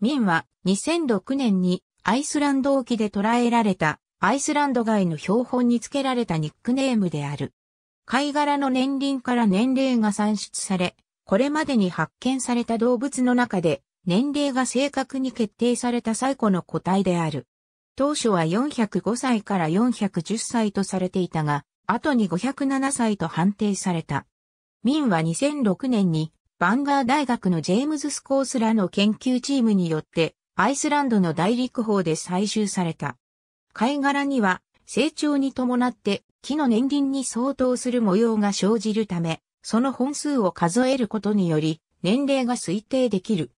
ミンは2006年にアイスランド沖で捉えられたアイスランド外の標本に付けられたニックネームである。貝殻の年輪から年齢が算出され、これまでに発見された動物の中で年齢が正確に決定された最古の個体である。当初は405歳から410歳とされていたが、後に507歳と判定された。ミンは2006年にバンガー大学のジェームズ・スコースらの研究チームによって、アイスランドの大陸法で採集された。貝殻には、成長に伴って木の年輪に相当する模様が生じるため、その本数を数えることにより、年齢が推定できる。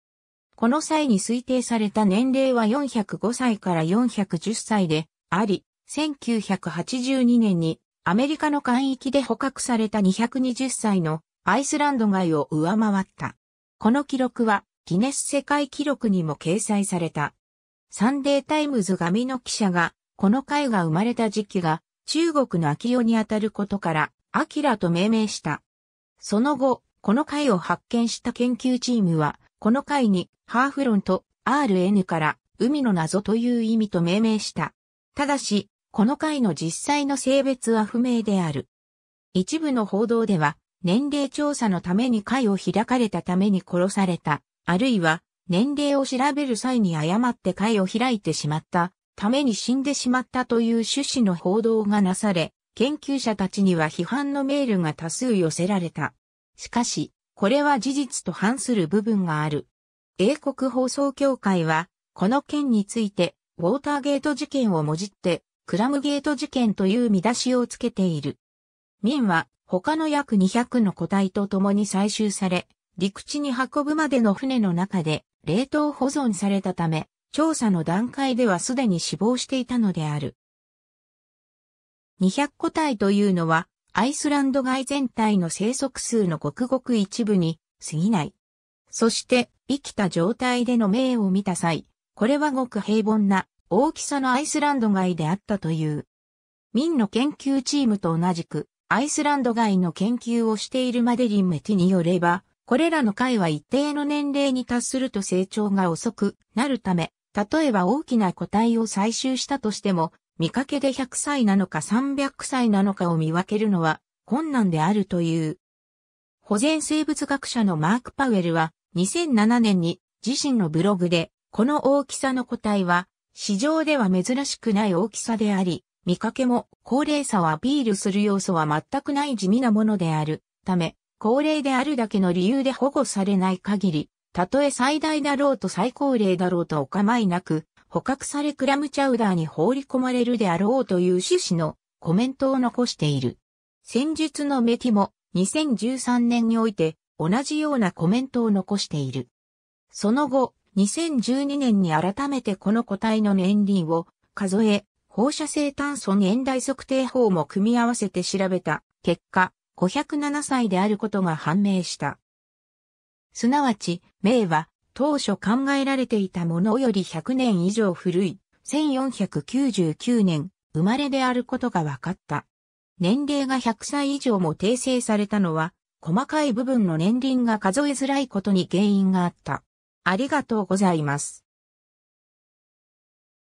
この際に推定された年齢は405歳から410歳であり、1982年にアメリカの海域で捕獲された220歳のアイスランド外を上回った。この記録はギネス世界記録にも掲載された。サンデータイムズ紙の記者が、この回が生まれた時期が中国の秋代にあたることから、アキラと命名した。その後、この回を発見した研究チームは、この回にハーフロンと RN から海の謎という意味と命名した。ただし、この回の実際の性別は不明である。一部の報道では、年齢調査のために会を開かれたために殺された、あるいは年齢を調べる際に誤って会を開いてしまったために死んでしまったという趣旨の報道がなされ、研究者たちには批判のメールが多数寄せられた。しかし、これは事実と反する部分がある。英国放送協会は、この件について、ウォーターゲート事件をもじって、クラムゲート事件という見出しをつけている。民は、他の約200の個体と共に採集され、陸地に運ぶまでの船の中で冷凍保存されたため、調査の段階ではすでに死亡していたのである。200個体というのは、アイスランド外全体の生息数のごくごく一部に過ぎない。そして、生きた状態での命を見た際、これはごく平凡な大きさのアイスランド外であったという。民の研究チームと同じく、アイスランド外の研究をしているマデリン・メティによれば、これらの貝は一定の年齢に達すると成長が遅くなるため、例えば大きな個体を採集したとしても、見かけで100歳なのか300歳なのかを見分けるのは困難であるという。保全生物学者のマーク・パウエルは2007年に自身のブログで、この大きさの個体は市場では珍しくない大きさであり、見かけも高齢さをアピールする要素は全くない地味なものであるため、高齢であるだけの理由で保護されない限り、たとえ最大だろうと最高齢だろうとお構いなく、捕獲されクラムチャウダーに放り込まれるであろうという趣旨のコメントを残している。戦術のメティも2013年において同じようなコメントを残している。その後、2012年に改めてこの個体の年輪を数え、放射性炭素年代測定法も組み合わせて調べた結果、507歳であることが判明した。すなわち、明は当初考えられていたものより100年以上古い1499年生まれであることが分かった。年齢が100歳以上も訂正されたのは、細かい部分の年輪が数えづらいことに原因があった。ありがとうございます。